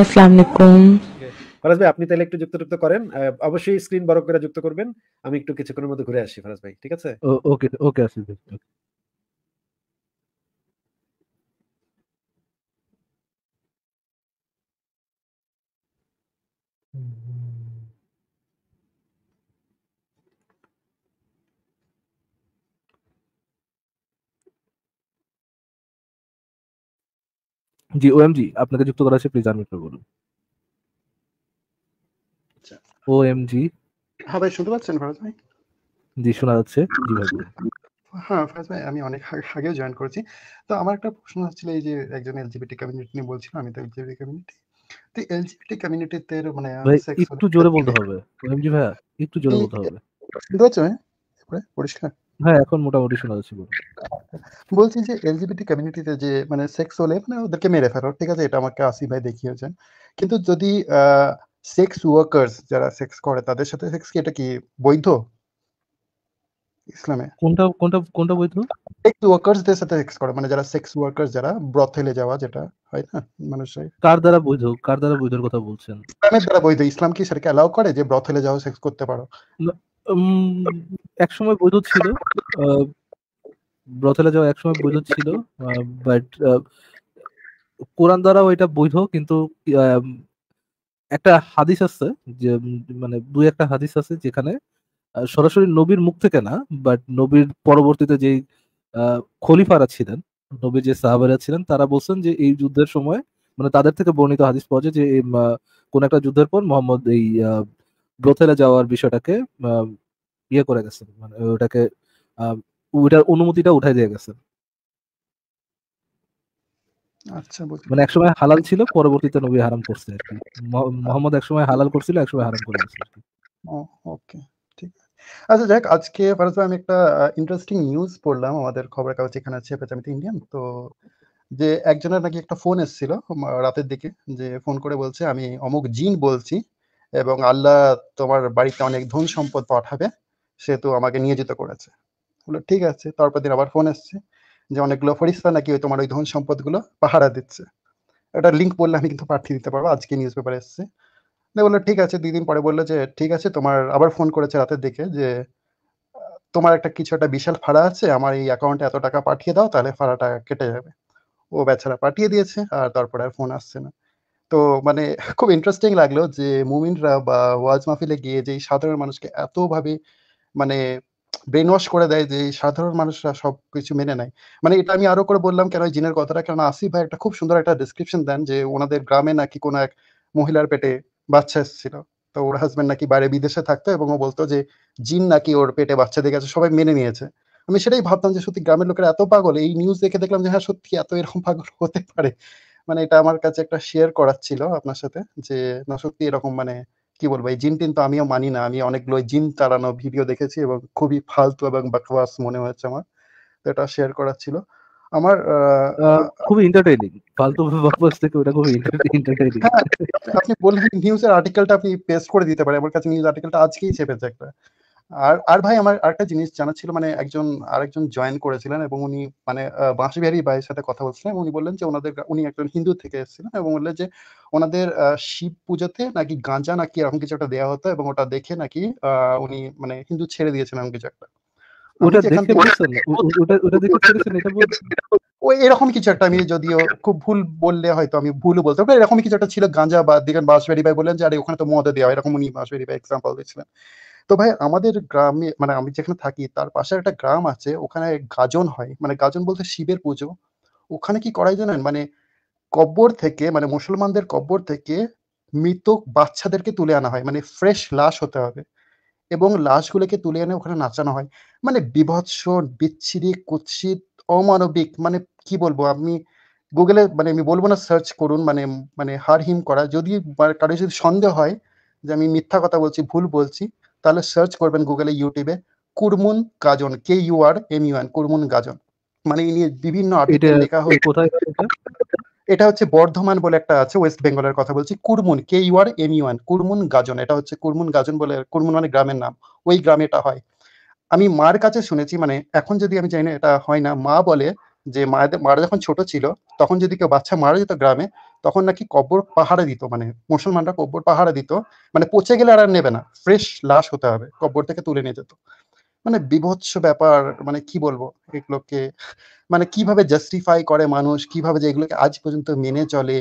আসসালামু ফরাজ ভাই আপনি তাহলে একটু যুক্ত টুক্ত করেন অবশ্যই স্ক্রিন বড় করে যুক্ত করবেন আমি একটু কিছুক্ষণের মধ্যে ঘুরে আসি ফরাজ ভাই ঠিক আছে ওকে ওকে আসি জি ওএমজি আপনাকে যুক্ত করা আছে প্লিজ আনমিউট করে বলুন ওএমজি আচ্ছা। হ্যাঁ ভাই শুনতে পাচ্ছেন ফরাজ ভাই জি শোনা যাচ্ছে জি ভাই হ্যাঁ ফরাজ ভাই আমি অনেক আগেও জয়েন করেছি তো আমার একটা প্রশ্ন হচ্ছিল এই যে একজন এলজিবিটি কমিউনিটি নিয়ে বলছিলাম আমি তো এলজিবিটি কমিউনিটি তো এলজিবিটি তে মানে একটু জোরে বলতে হবে ওএমজি ভাই একটু জোরে বলতে হবে শুনতে পাচ্ছেন পরিষ্কার হ্যাঁ এখন মোটামুটি শোনা যাচ্ছে বলছি যে এলজিবিটি কমিউনিটিতে যে মানে সেক্স হলে মানে ওদেরকে মেরে ফেলো ঠিক আছে এটা আমাকে আসি ভাই দেখিয়েছেন কিন্তু যদি সেক্স ওয়ার্কার্স যারা সেক্স করে তাদের সাথে সেক্স কি এটা কি বৈধ ইসলামে কোনটা কোনটা কোনটা বৈধ সেক্স ওয়ার্কার্সদের সাথে সেক্স করে মানে যারা সেক্স ওয়ার্কার্স যারা ব্রথেলে যাওয়া যেটা হয় না মানুষের কার দ্বারা বৈধ কার দ্বারা বৈধর কথা বলছেন ইসলামের দ্বারা বৈধ ইসলাম কি সেটাকে অ্যালাউ করে যে ব্রথেলে যাওয়া সেক্স করতে পারো একসময় বৈধ ছিল ব্রথেলে যাওয়া একসময় বৈধ ছিল বাট কোরআন দ্বারাও এটা বৈধ কিন্তু একটা হাদিস আছে যে মানে দুই একটা হাদিস আছে যেখানে সরাসরি নবীর মুখ থেকে না বাট নবীর পরবর্তীতে যে খলিফারা ছিলেন নবীর যে সাহাবারা ছিলেন তারা বলছেন যে এই যুদ্ধের সময় মানে তাদের থেকে বর্ণিত হাদিস পাওয়া যায় যে কোন একটা যুদ্ধের পর মোহাম্মদ এই ব্রোথেলে যাওয়ার বিষয়টাকে ইয়ে করে গেছেন মানে ওটাকে ওইটার অনুমতিটা উঠাই দিয়ে গেছেন আচ্ছা, মানে একসময় হালাল ছিল পরবর্তীতে নবী হারাম করছে আর কি মোহাম্মদ একসময় হালাল করছিল একসময় হারাম করে গেছে ওকে ঠিক আচ্ছা দেখ আজকে ফারাজ ভাই আমি একটা ইন্টারেস্টিং নিউজ পড়লাম আমাদের খবর কাগজ এখানে আছে ইন্ডিয়ান তো যে একজনের নাকি একটা ফোন এসেছিল রাতের দিকে যে ফোন করে বলছে আমি অমুক জিন বলছি এবং আল্লাহ তোমার বাড়িতে অনেক ধন সম্পদ পাঠাবে সে তো আমাকে নিয়োজিত করেছে বললো ঠিক আছে তারপর দিন আবার ফোন এসছে যে অনেকগুলো ফরিস্তা নাকি ওই তোমার ওই ধন সম্পদগুলো পাহারা দিচ্ছে এটা লিঙ্ক বললে আমি কিন্তু পাঠিয়ে দিতে পারবো আজকে নিউজ পেপারে এসছে বললো ঠিক আছে দুই দিন পরে বললো যে ঠিক আছে তোমার আবার ফোন করেছে রাতের দিকে যে তোমার একটা কিছু একটা বিশাল ফাড়া আছে আমার এই অ্যাকাউন্টে এত টাকা পাঠিয়ে দাও তাহলে ফাড়াটা কেটে যাবে ও বেচারা পাঠিয়ে দিয়েছে আর তারপরে আর ফোন আসছে না তো মানে খুব ইন্টারেস্টিং লাগলো যে মুমিনরা বা ওয়াজ মাহফিলে গিয়ে যেই সাধারণ মানুষকে এতভাবে মানে ব্রেন ওয়াশ করে দেয় যে সাধারণ মানুষরা সব কিছু মেনে নেয় মানে এটা আমি আরো করে বললাম কেন জিনের কথাটা কেন আসিফ ভাই একটা খুব সুন্দর একটা ডিসক্রিপশন দেন যে ওনাদের গ্রামে নাকি কোনো এক মহিলার পেটে বাচ্চা এসেছিল তো ওর হাজবেন্ড নাকি বাইরে বিদেশে থাকতো এবং ও বলতো যে জিন নাকি ওর পেটে বাচ্চা দেখে গেছে সবাই মেনে নিয়েছে আমি সেটাই ভাবতাম যে সত্যি গ্রামের লোকেরা এত পাগল এই নিউজ দেখে দেখলাম যে হ্যাঁ সত্যি এত এরকম পাগল হতে পারে মানে এটা আমার কাছে একটা শেয়ার করার ছিল আপনার সাথে যে না সত্যি এরকম মানে কি বলবো এই জিন টিন তো আমিও মানি না আমি অনেকগুলো জিন তাড়ানো ভিডিও দেখেছি এবং খুবই ফালতু এবং বাকবাস মনে হয়েছে আমার তো এটা শেয়ার করার ছিল আমার খুবই এন্টারটেইনিং ফালতু বাকবাস থেকে ওটা খুবই এন্টারটেইনিং হ্যাঁ, আপনি বললেন নিউজের আর্টিকেলটা আপনি পেস্ট করে দিতে পারেন আমার কাছে নিউজ আর্টিকেলটা আজকেই চেপেছে একটা আর আর ভাই আমার আরেকটা জিনিস জানা ছিল মানে একজন আরেকজন জয়েন করেছিলেন এবং উনি মানে বাঁশবিহারী ভাইয়ের সাথে কথা বলছিলেন উনি বললেন যে ওনাদের উনি একজন হিন্দু থেকে এসেছিলেন এবং বললেন যে ওনাদের শিব পুজোতে নাকি গাঁজা নাকি এরকম কিছু একটা দেওয়া হতো এবং ওটা দেখে নাকি উনি মানে হিন্দু ছেড়ে দিয়েছেন এরকম কিছু একটা ওই এরকম কিছু একটা আমি যদিও খুব ভুল বললে হয়তো আমি ভুল বলতে পারি এরকম কিছু একটা ছিল গাঁজা বা দিকেন বাঁশবাড়ি ভাই বললেন যে আরে ওখানে তো মদ দেওয়া এরকম উনি বাঁশবাড়ি ভাই এক্সাম্পল দিয়েছিলেন তো ভাই আমাদের গ্রামে মানে আমি যেখানে থাকি তার পাশে একটা গ্রাম আছে ওখানে গাজন হয় মানে গাজন বলতে শিবের পুজো ওখানে কি করাই জানেন মানে কব্বর থেকে মানে মুসলমানদের কব্বর থেকে মৃত বাচ্চাদেরকে তুলে আনা হয় মানে ফ্রেশ লাশ হতে হবে এবং লাশগুলোকে তুলে এনে ওখানে নাচানো হয় মানে বিভৎস বিচ্ছিরি কুৎসিত অমানবিক মানে কি বলবো আমি গুগলে মানে আমি বলবো না সার্চ করুন মানে মানে হার হিম করা যদি মানে কারো যদি সন্দেহ হয় যে আমি মিথ্যা কথা বলছি ভুল বলছি তাহলে সার্চ করবেন গুগলে ইউটিউবে Kurmun Gajan K U R M U N Kurmun Gajan মানে ইনি বিভিন্ন আর্টিকেল লেখা হয় কোথায় এটা হচ্ছে বর্ধমান বলে একটা আছে ওয়েস্ট বেঙ্গলের কথা বলছি Kurmun K U R M U N Kurmun Gajan এটা হচ্ছে কুরমুন গাজন বলে কুরমুন মানে গ্রামের নাম ওই গ্রামে এটা হয় আমি মার কাছে শুনেছি মানে এখন যদি আমি জানি না এটা হয় না মা বলে যে মায়েদের মারা যখন ছোট ছিল তখন যদি কেউ বাচ্চা মারা যেত গ্রামে তখন নাকি কবর পাহাড়ে দিত মানে মুসলমানরা কবর পাহাড়ে দিত মানে পচে গেলে আর নেবে না ফ্রেশ লাশ হতে হবে কবর থেকে তুলে নিয়ে যেত মানে বিভৎস ব্যাপার মানে কি বলবো এগুলোকে মানে কিভাবে জাস্টিফাই করে মানুষ কিভাবে যে এগুলোকে আজ পর্যন্ত মেনে চলে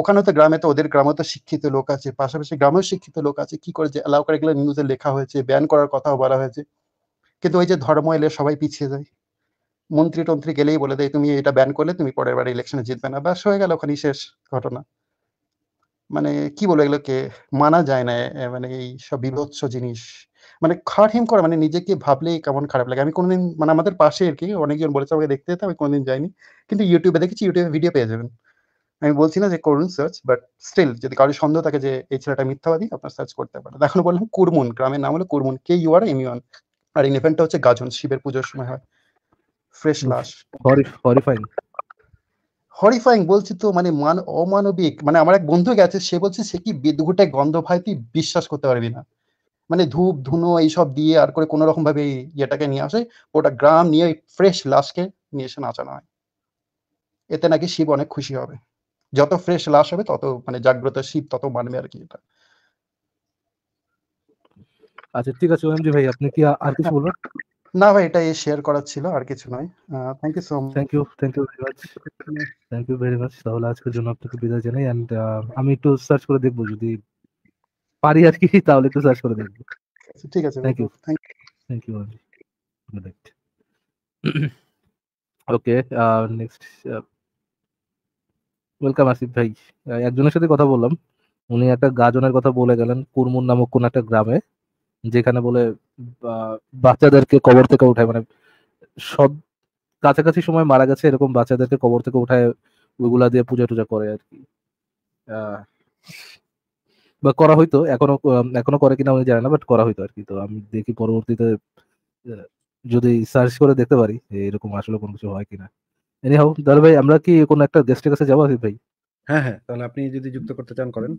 ওখানে তো গ্রামে তো ওদের গ্রামে তো শিক্ষিত লোক আছে পাশাপাশি গ্রামেও শিক্ষিত লোক আছে কি করে যে করে এগুলো নিউজে লেখা হয়েছে ব্যান করার কথাও বলা হয়েছে কিন্তু ওই যে ধর্ম এলে সবাই পিছিয়ে যায় মন্ত্রী টন্ত্রী গেলেই বলে দেয় তুমি এটা ব্যান করলে তুমি পরের বার ইলেকশনে জিতবে না ব্যাস হয়ে গেল ওখানে শেষ ঘটনা মানে কি বলবো এগুলোকে মানা যায় না মানে এই সব বিভৎস জিনিস মানে হিম করা মানে নিজেকে ভাবলেই কেমন খারাপ লাগে আমি কোনোদিন মানে আমাদের পাশে আর কি অনেকজন বলেছে আমাকে দেখতে যেতে আমি কোনোদিন যাইনি কিন্তু ইউটিউবে দেখেছি ইউটিউবে ভিডিও পেয়ে যাবেন আমি বলছি না যে করুন সার্চ বাট স্টিল যদি কারোর সন্দেহ থাকে যে এই ছেলেটা মিথ্যাবাদী আপনার সার্চ করতে পারেন এখনো বললাম কুরমুন গ্রামের নাম হলো Kurmun K U R M R N হচ্ছে গাজন শিবের পুজোর সময় হয় ফ্রেশ লাশ হরিফাইং হরিফাইং বলছি তো মানে মান অমানবিক মানে আমার এক বন্ধু গেছে সে বলছে সে কি বিদ্যুটায় গন্ধ ভাই তুই বিশ্বাস করতে পারবি না মানে ধূপ ধুনো এইসব দিয়ে আর করে কোনো রকম ভাবে ইয়েটাকে নিয়ে আসে ওটা গ্রাম নিয়ে ফ্রেশ লাশকে নিয়ে এসে নাচানো হয় এতে নাকি শিব অনেক খুশি হবে যত ফ্রেশ লাশ হবে তত মানে জাগ্রত শিব তত মানবে আর কি এটা আচ্ছা ঠিক আছে ওএমজি ভাই আপনি কি আর কিছু বলবেন না ভাই এটা শেয়ার করার ছিল আর কিছু নয় thank you so much thank you thank you very much thank you very much তাহলে আজকের জন্য আপনাকে বিদায় জানাই অ্যান্ড আমি একটু সার্চ করে দেখবো যদি পারি আর কি তাহলে একটু সার্চ করে দেখবো ঠিক আছে thank you thank you thank you good night okay next welcome Asif ভাই একজনের সাথে কথা বললাম উনি একটা গাজনের কথা বলে গেলেন কুরমুর নামক কোন একটা গ্রামে যেখানে বলে বাচ্চাদেরকে কবর থেকে উঠায় মানে সব কাছাকাছি সময় মারা গেছে এরকম বাচ্চাদেরকে কবর থেকে উঠায় ওইগুলা দিয়ে পূজা টুজা করে আর কি বা করা হইতো এখনো এখনো করে কিনা আমি জানি না বাট করা হইতো আর কি তো আমি দেখি পরবর্তীতে যদি সার্চ করে দেখতে পারি এরকম আসলে কোনো কিছু হয় কিনা এনি হাউ তাহলে ভাই আমরা কি কোনো একটা গেস্টের কাছে যাবো ভাই হ্যাঁ হ্যাঁ তাহলে আপনি যদি যুক্ত করতে চান করেন